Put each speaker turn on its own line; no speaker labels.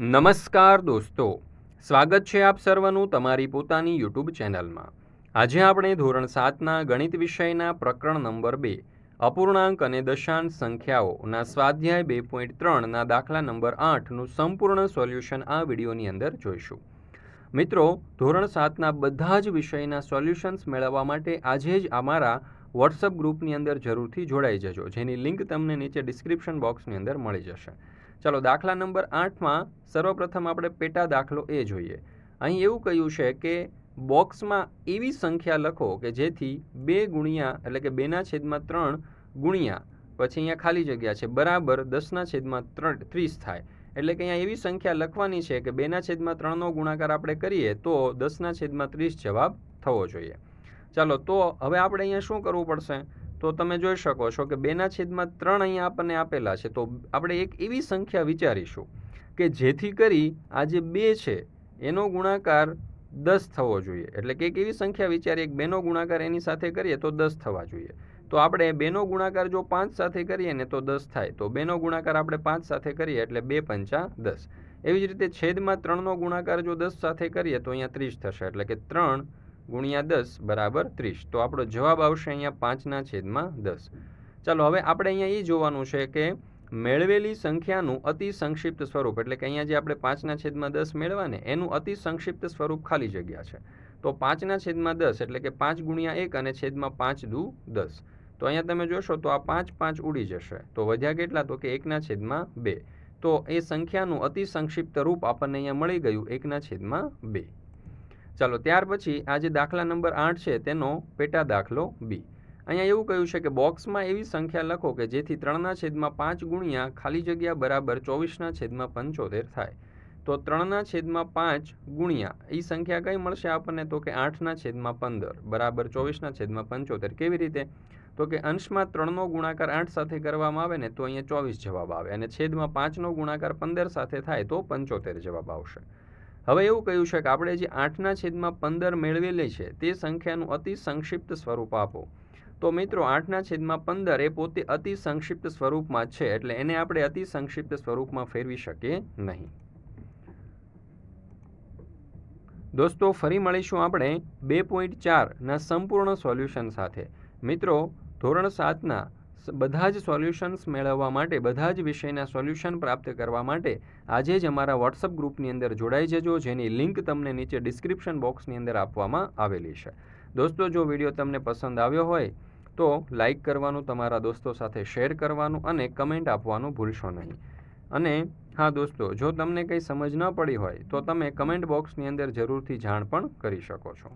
નમસ્કાર દોસ્તો સ્વાગત છે આપ સર્વનું તમારી પોતાની યુટ્યુબ ચેનલમાં આજે આપણે ધોરણ સાતના ગણિત વિષયના પ્રકરણ નંબર બે અપૂર્ણાંક અને દશાંશ સંખ્યાઓના સ્વાધ્યાય બે પોઈન્ટ ત્રણના દાખલા નંબર આઠનું સંપૂર્ણ સોલ્યુશન આ વિડીયોની અંદર જોઈશું મિત્રો ધોરણ સાતના બધા જ વિષયના સોલ્યુશન્સ મેળવવા માટે આજે જ અમારા વોટ્સઅપ ગ્રુપની અંદર જરૂરથી જોડાઈ જજો જેની લિંક તમને નીચે ડિસ્ક્રિપ્શન બોક્સની અંદર મળી જશે ચાલો દાખલા નંબર આઠમાં સર્વપ્રથમ આપણે પેટા દાખલો એ જોઈએ અહીં એવું કહ્યું છે કે બોક્સમાં એવી સંખ્યા લખો કે જેથી બે ગુણ્યા એટલે કે બેના છેદમાં ત્રણ ગુણ્યા પછી અહીંયા ખાલી જગ્યા છે બરાબર દસના છેદમાં ત્રણ ત્રીસ થાય એટલે કે અહીંયા એવી સંખ્યા લખવાની છે કે બેના છેદમાં ત્રણનો ગુણાકાર આપણે કરીએ તો દસના છેદમાં ત્રીસ જવાબ થવો જોઈએ ચાલો તો હવે આપણે અહીંયા શું કરવું પડશે તો તમે જોઈ શકો છો કે બેના છેદમાં ત્રણ અહીંયા આપણને આપેલા છે તો આપણે એક એવી સંખ્યા વિચારીશું કે જેથી કરી આ જે બે છે એનો ગુણાકાર દસ થવો જોઈએ એટલે કે એક એવી સંખ્યા વિચારીએ કે બેનો ગુણાકાર એની સાથે કરીએ તો દસ થવા જોઈએ તો આપણે બેનો ગુણાકાર જો પાંચ સાથે કરીએ ને તો દસ થાય તો બેનો ગુણાકાર આપણે પાંચ સાથે કરીએ એટલે બે પંચા દસ એવી જ રીતે છેદમાં ત્રણનો ગુણાકાર જો દસ સાથે કરીએ તો અહીંયા ત્રીસ થશે એટલે કે ત્રણ ગુણ્યા દસ બરાબર ત્રીસ તો આપણો જવાબ આવશે અહીંયા પાંચના છેદમાં દસ ચાલો હવે આપણે અહીંયા એ જોવાનું છે કે મેળવેલી સંખ્યાનું અતિ સંક્ષિપ્ત સ્વરૂપ એટલે કે અહીંયા જે આપણે પાંચના છેદમાં દસ મેળવાને એનું અતિ સંક્ષિપ્ત સ્વરૂપ ખાલી જગ્યા છે તો પાંચના છેદમાં દસ એટલે કે પાંચ ગુણ્યા એક અને છેદમાં પાંચ દુ દસ તો અહીંયા તમે જોશો તો આ પાંચ પાંચ ઉડી જશે તો વધ્યા કેટલા તો કે એકના છેદમાં બે તો એ સંખ્યાનું અતિ સંક્ષિપ્ત રૂપ આપણને અહીંયા મળી ગયું એકના છેદમાં બે ચાલો ત્યાર પછી આ જે દાખલા નંબર આઠ છે તેનો પેટા દાખલો બી અહીંયા એવું કહ્યું છે કે બોક્સમાં એવી સંખ્યા લખો કે જેથી ત્રણના છેદમાં પાંચ ગુણ્યા ખાલી જગ્યા બરાબર ચોવીસના છેદમાં પંચોતેર થાય તો ત્રણના છેદમાં પાંચ ગુણ્યા એ સંખ્યા કઈ મળશે આપણને તો કે આઠના છેદમાં પંદર બરાબર ચોવીસના છેદમાં પંચોતેર કેવી રીતે તો કે અંશમાં ત્રણનો ગુણાકાર આઠ સાથે કરવામાં આવે ને તો અહીંયા ચોવીસ જવાબ આવે અને છેદમાં પાંચનો ગુણાકાર પંદર સાથે થાય તો પંચોતેર જવાબ આવશે હવે એવું કહ્યું છે કે આપણે જે આઠના છેદમાં પંદર મેળવેલી છે તે સંખ્યાનું અતિ સંક્ષિપ્ત સ્વરૂપ આપો તો મિત્રો આઠના છેદમાં પંદર એ પોતે અતિ સંક્ષિપ્ત સ્વરૂપમાં છે એટલે એને આપણે અતિ સંક્ષિપ્ત સ્વરૂપમાં ફેરવી શકીએ નહીં દોસ્તો ફરી મળીશું આપણે બે પોઈન્ટ ચારના સંપૂર્ણ સોલ્યુશન સાથે મિત્રો ધોરણ સાતના બધા જ સોલ્યુશન્સ મેળવવા માટે બધા જ વિષયના સોલ્યુશન પ્રાપ્ત કરવા માટે આજે જ અમારા વોટ્સઅપ ગ્રુપની અંદર જોડાઈ જજો જેની લિંક તમને નીચે ડિસ્ક્રિપ્શન બોક્સની અંદર આપવામાં આવેલી છે દોસ્તો જો વિડીયો તમને પસંદ આવ્યો હોય તો લાઈક કરવાનું તમારા દોસ્તો સાથે શેર કરવાનું અને કમેન્ટ આપવાનું ભૂલશો નહીં અને હા દોસ્તો જો તમને કંઈ સમજ ન પડી હોય તો તમે કમેન્ટ બોક્સની અંદર જરૂરથી જાણ પણ કરી શકો છો